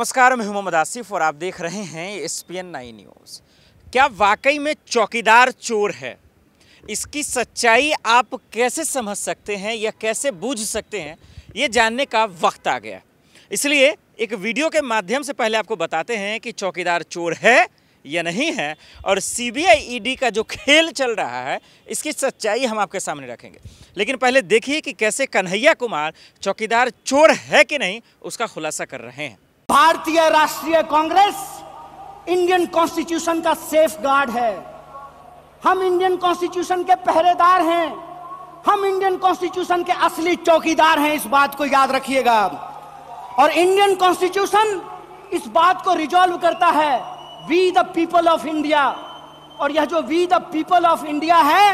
नमस्कार मैं मोहम्मद आसिफ़ और आप देख रहे हैं S P N nine news क्या वाकई में चौकीदार चोर है इसकी सच्चाई आप कैसे समझ सकते हैं या कैसे बूझ सकते हैं ये जानने का वक्त आ गया इसलिए एक वीडियो के माध्यम से पहले आपको बताते हैं कि चौकीदार चोर है या नहीं है और सी बी आई ईडी का जो खेल चल रहा है इसकी सच्चाई हम आपके सामने रखेंगे लेकिन पहले देखिए कि कैसे कन्हैया कुमार चौकीदार चोर है कि नहीं उसका खुलासा कर रहे हैं भारतीय राष्ट्रीय कांग्रेस इंडियन कॉन्स्टिट्यूशन का सेफ गार्ड है हम इंडियन कॉन्स्टिट्यूशन के पहरेदार हैं हम इंडियन कॉन्स्टिट्यूशन के असली चौकीदार हैं इस बात को याद रखिएगा और इंडियन कॉन्स्टिट्यूशन इस बात को रिजॉल्व करता है we the people of India और यह जो we the people of India है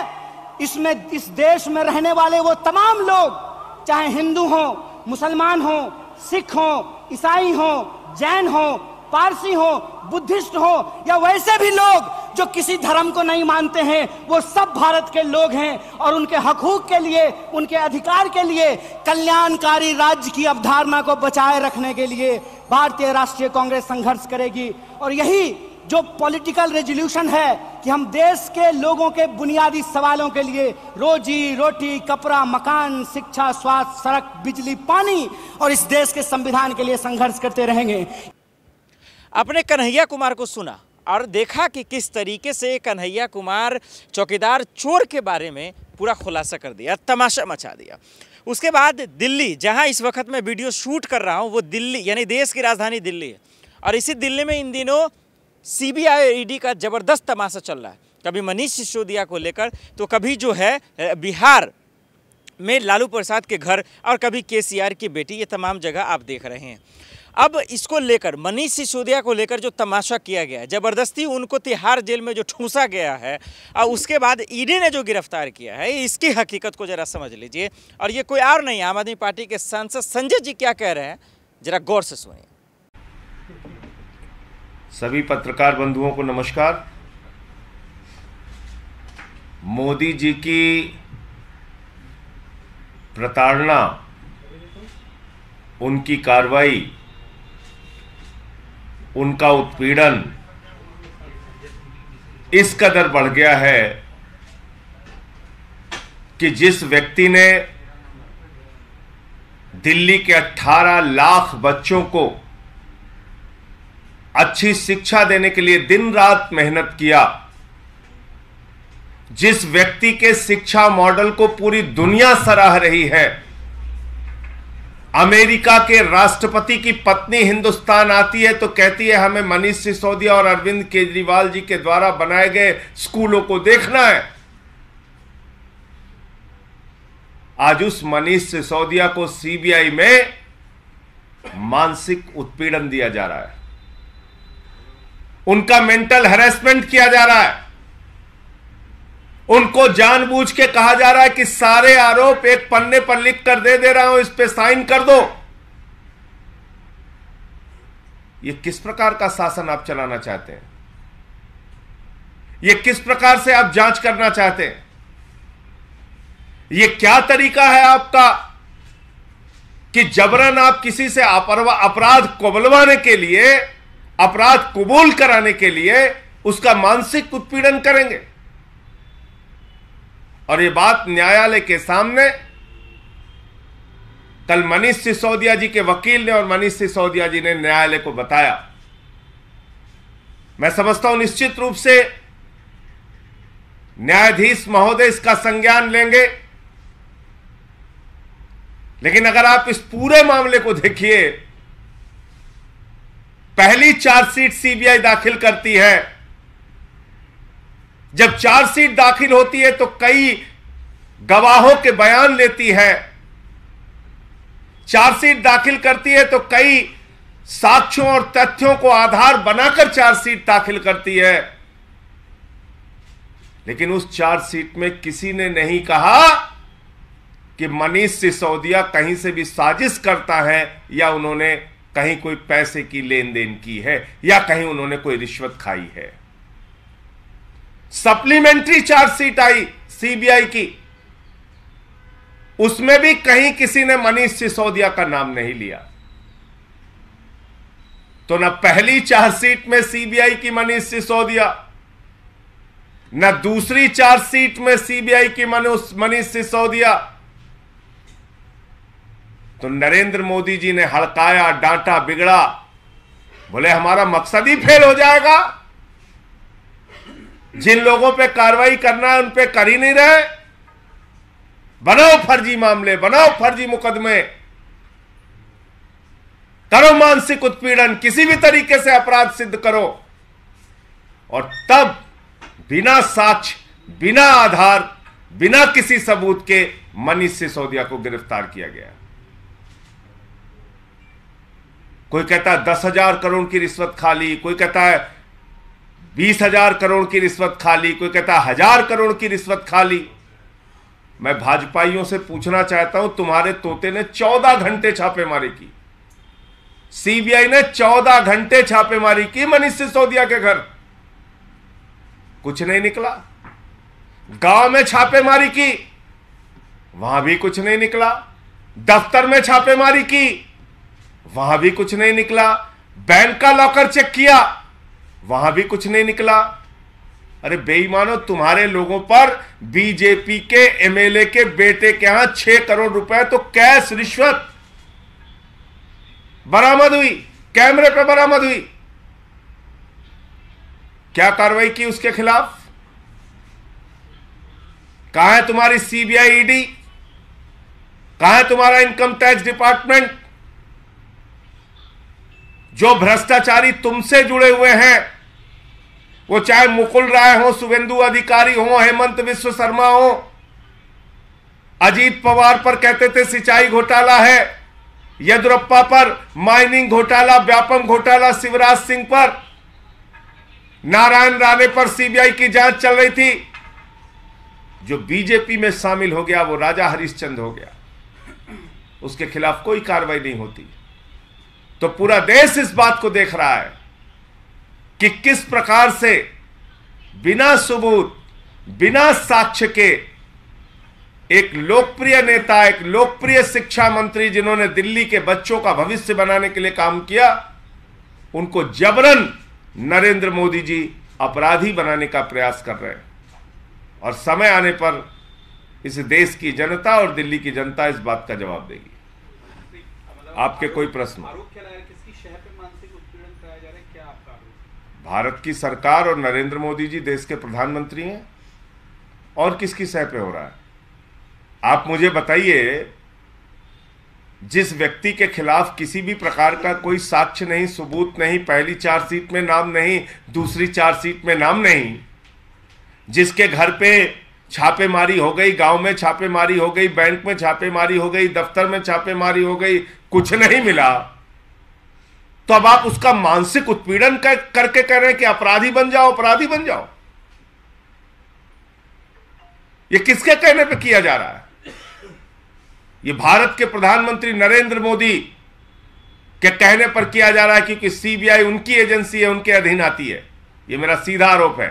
इसमें इस देश में रहने वाले वो तमाम लोग चाहे हिंदू हो मुसलमान हो सिख हो ईसाई हो जैन हो पारसी हो बुद्धिस्ट हो या वैसे भी लोग जो किसी धर्म को नहीं मानते हैं वो सब भारत के लोग हैं और उनके हकूक के लिए उनके अधिकार के लिए कल्याणकारी राज्य की अवधारणा को बचाए रखने के लिए भारतीय राष्ट्रीय कांग्रेस संघर्ष करेगी और यही जो पॉलिटिकल रेजोल्यूशन है कि हम देश के लोगों के बुनियादी सवालों के लिए रोजी रोटी कपड़ा मकान शिक्षा स्वास्थ्य सड़क बिजली पानी और इस देश के संविधान के लिए संघर्ष करते रहेंगे अपने कन्हैया कुमार को सुना और देखा कि किस तरीके से कन्हैया कुमार चौकीदार चोर के बारे में पूरा खुलासा कर दिया तमाशा मचा दिया उसके बाद दिल्ली जहां इस वक्त मैं वीडियो शूट कर रहा हूं वो दिल्ली यानी देश की राजधानी दिल्ली है और इसी दिल्ली में इन दिनों सीबीआई और ईडी का ज़बरदस्त तमाशा चल रहा है कभी मनीष सिसोदिया को लेकर तो कभी जो है बिहार में लालू प्रसाद के घर और कभी केसीआर की बेटी ये तमाम जगह आप देख रहे हैं अब इसको लेकर मनीष सिसोदिया को लेकर जो तमाशा किया गया है ज़बरदस्ती उनको तिहाड़ जेल में जो ठूसा गया है और उसके बाद ईडी e ने जो गिरफ्तार किया है इसकी हकीकत को ज़रा समझ लीजिए और ये कोई और नहीं आम आदमी पार्टी के सांसद संजय जी क्या कह रहे हैं ज़रा गौर से सुनिए सभी पत्रकार बंधुओं को नमस्कार मोदी जी की प्रताड़ना उनकी कार्रवाई उनका उत्पीड़न इस कदर बढ़ गया है कि जिस व्यक्ति ने दिल्ली के 18 लाख बच्चों को अच्छी शिक्षा देने के लिए दिन रात मेहनत किया जिस व्यक्ति के शिक्षा मॉडल को पूरी दुनिया सराह रही है अमेरिका के राष्ट्रपति की पत्नी हिंदुस्तान आती है तो कहती है हमें मनीष सिसोदिया और अरविंद केजरीवाल जी के द्वारा बनाए गए स्कूलों को देखना है आज उस मनीष सिसोदिया को सीबीआई में मानसिक उत्पीड़न दिया जा रहा है उनका मेंटल हेरेसमेंट किया जा रहा है उनको जानबूझ के कहा जा रहा है कि सारे आरोप एक पन्ने पर लिख कर दे दे रहा हूं इस पे साइन कर दो ये किस प्रकार का शासन आप चलाना चाहते हैं ये किस प्रकार से आप जांच करना चाहते हैं ये क्या तरीका है आपका कि जबरन आप किसी से अपराध को बुलवाने के लिए अपराध कबूल कराने के लिए उसका मानसिक उत्पीड़न करेंगे और ये बात न्यायालय के सामने कल मनीष सिसोदिया जी के वकील ने और मनीष सिसोदिया जी ने न्यायालय को बताया मैं समझता हूं निश्चित रूप से न्यायाधीश महोदय इसका संज्ञान लेंगे लेकिन अगर आप इस पूरे मामले को देखिए पहली चार्जशीट सीबीआई दाखिल करती है जब चार्जशीट दाखिल होती है तो कई गवाहों के बयान लेती है चार्जशीट दाखिल करती है तो कई साक्ष्यों और तथ्यों को आधार बनाकर चार्जशीट दाखिल करती है लेकिन उस चार्जशीट में किसी ने नहीं कहा कि मनीष सिसोदिया कहीं से भी साजिश करता है या उन्होंने कहीं कोई पैसे की लेन देन की है या कहीं उन्होंने कोई रिश्वत खाई है सप्लीमेंट्री चार्जशीट आई सीबीआई की उसमें भी कहीं किसी ने मनीष सिसोदिया का नाम नहीं लिया तो ना पहली चार्जशीट में सीबीआई की मनीष सिसोदिया ना दूसरी चार्जशीट में सीबीआई की मनीष सिसोदिया तो नरेंद्र मोदी जी ने हड़काया डांटा बिगड़ा बोले हमारा मकसद ही फेल हो जाएगा जिन लोगों पे कार्रवाई करना है उन पे कर ही नहीं रहे बनाओ फर्जी मामले बनाओ फर्जी मुकदमे करो मानसिक उत्पीड़न किसी भी तरीके से अपराध सिद्ध करो और तब बिना साक्ष बिना आधार बिना किसी सबूत के मनीष सिसोदिया को गिरफ्तार किया गया कोई कहता है दस हजार करोड़ की रिश्वत खा ली कोई कहता है बीस हजार करोड़ की रिश्वत खा ली कोई कहता है हजार करोड़ की रिश्वत खा ली मैं भाजपाइयों से पूछना चाहता हूं तुम्हारे तोते ने चौदह घंटे छापेमारी की सीबीआई ने चौदह घंटे छापेमारी की मनीष सिसोदिया के घर कुछ नहीं निकला गांव में छापेमारी की वहां भी कुछ नहीं निकला दफ्तर में छापेमारी की वहां भी कुछ नहीं निकला बैंक का लॉकर चेक किया वहां भी कुछ नहीं निकला अरे बेईमानो तुम्हारे लोगों पर बीजेपी के एमएलए के बेटे के यहां छह करोड़ रुपए तो कैश रिश्वत बरामद हुई कैमरे पर बरामद हुई क्या कार्रवाई की उसके खिलाफ कहा है तुम्हारी सीबीआई ईडी कहा है तुम्हारा इनकम टैक्स डिपार्टमेंट जो भ्रष्टाचारी तुमसे जुड़े हुए हैं वो चाहे मुकुल राय हो शुभेंदु अधिकारी हो हेमंत विश्व शर्मा हो अजीत पवार पर कहते थे सिंचाई घोटाला है येदुरप्पा पर माइनिंग घोटाला व्यापम घोटाला शिवराज सिंह पर नारायण राणे पर सीबीआई की जांच चल रही थी जो बीजेपी में शामिल हो गया वो राजा हरिश्चंद हो गया उसके खिलाफ कोई कार्रवाई नहीं होती तो पूरा देश इस बात को देख रहा है कि किस प्रकार से बिना सबूत बिना साक्ष्य के एक लोकप्रिय नेता एक लोकप्रिय शिक्षा मंत्री जिन्होंने दिल्ली के बच्चों का भविष्य बनाने के लिए काम किया उनको जबरन नरेंद्र मोदी जी अपराधी बनाने का प्रयास कर रहे हैं और समय आने पर इस देश की जनता और दिल्ली की जनता इस बात का जवाब देगी आपके कोई प्रश्न भारत की सरकार और नरेंद्र मोदी जी देश के प्रधानमंत्री हैं और किसकी सह पे हो रहा है आप मुझे बताइए जिस व्यक्ति के खिलाफ किसी भी प्रकार का कोई साक्ष्य नहीं सबूत नहीं पहली सीट में नाम नहीं दूसरी सीट में नाम नहीं जिसके घर पे छापेमारी हो गई गांव में छापेमारी हो गई बैंक में छापेमारी हो गई दफ्तर में छापेमारी हो गई कुछ नहीं मिला तो अब आप उसका मानसिक उत्पीड़न कर, करके कह रहे हैं कि अपराधी बन जाओ अपराधी बन जाओ ये किसके कहने पे किया जा रहा है ये भारत के प्रधानमंत्री नरेंद्र मोदी के कहने पर किया जा रहा है क्योंकि सीबीआई उनकी एजेंसी है उनके अधीन आती है ये मेरा सीधा आरोप है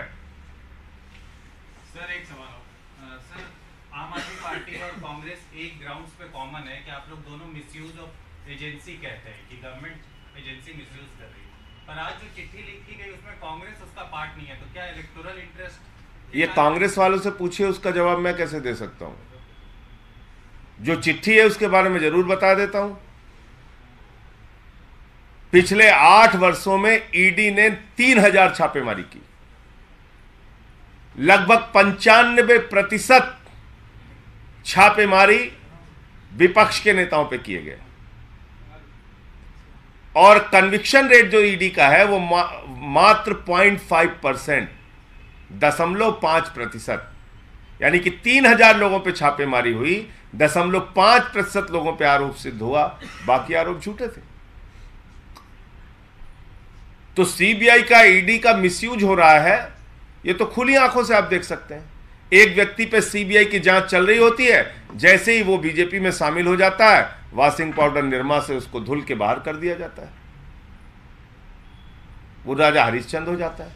मिसयूज ऑफ एजेंसी कहते हैं कि गवर्नमेंट एजेंसी मिसयूज कर रही है पर आज जो चिट्ठी लिखी गई उसमें कांग्रेस उसका पार्ट नहीं है तो क्या इलेक्टोरल इंटरेस्ट ये कांग्रेस वालों से पूछिए उसका जवाब मैं कैसे दे सकता हूँ जो चिट्ठी है उसके बारे में जरूर बता देता हूं पिछले आठ वर्षों में ईडी e ने तीन हजार छापेमारी की लगभग पंचानबे प्रतिशत छापेमारी विपक्ष के नेताओं पे किए गए और कन्विक्शन रेट जो ईडी e का है वो मा, मात्र पॉइंट फाइव परसेंट दशमलव पांच प्रतिशत यानी कि तीन हजार लोगों पे छापेमारी हुई दशमलव पांच प्रतिशत लोगों पे आरोप सिद्ध हुआ बाकी आरोप झूठे थे तो सीबीआई का ईडी e का मिसयूज हो रहा है ये तो खुली आंखों से आप देख सकते हैं एक व्यक्ति पे सीबीआई की जांच चल रही होती है जैसे ही वो बीजेपी में शामिल हो जाता है वाशिंग पाउडर निर्मा से उसको धुल के बाहर कर दिया जाता है वो राजा हरिश्चंद हो जाता है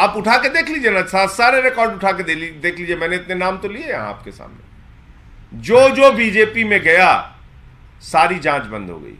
आप उठा के देख लीजिए ना सारे रिकॉर्ड उठा के देख लीजिए मैंने इतने नाम तो लिए यहां आपके सामने जो जो बीजेपी में गया सारी जांच बंद हो गई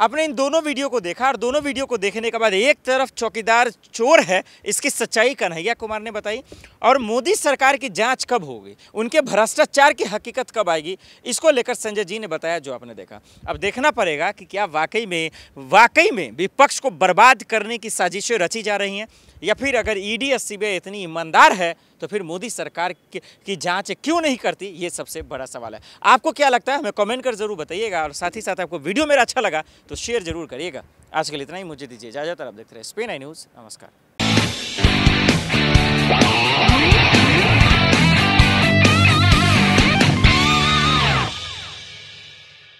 आपने इन दोनों वीडियो को देखा और दोनों वीडियो को देखने के बाद एक तरफ चौकीदार चोर है इसकी सच्चाई कन्हैया कुमार ने बताई और मोदी सरकार की जांच कब होगी उनके भ्रष्टाचार की हकीकत कब आएगी इसको लेकर संजय जी ने बताया जो आपने देखा अब देखना पड़ेगा कि क्या वाकई में वाकई में विपक्ष को बर्बाद करने की साजिशें रची जा रही हैं या फिर अगर ईडी e एस इतनी ईमानदार है तो फिर मोदी सरकार की जांच क्यों नहीं करती ये सबसे बड़ा सवाल है आपको क्या लगता है हमें कमेंट कर जरूर बताइएगा और साथ ही साथ आपको वीडियो मेरा अच्छा लगा तो शेयर जरूर करिएगा आज के लिए इतना ही मुझे दीजिए इजाजत और आप देखते रहे स्पेन आई न्यूज़ नमस्कार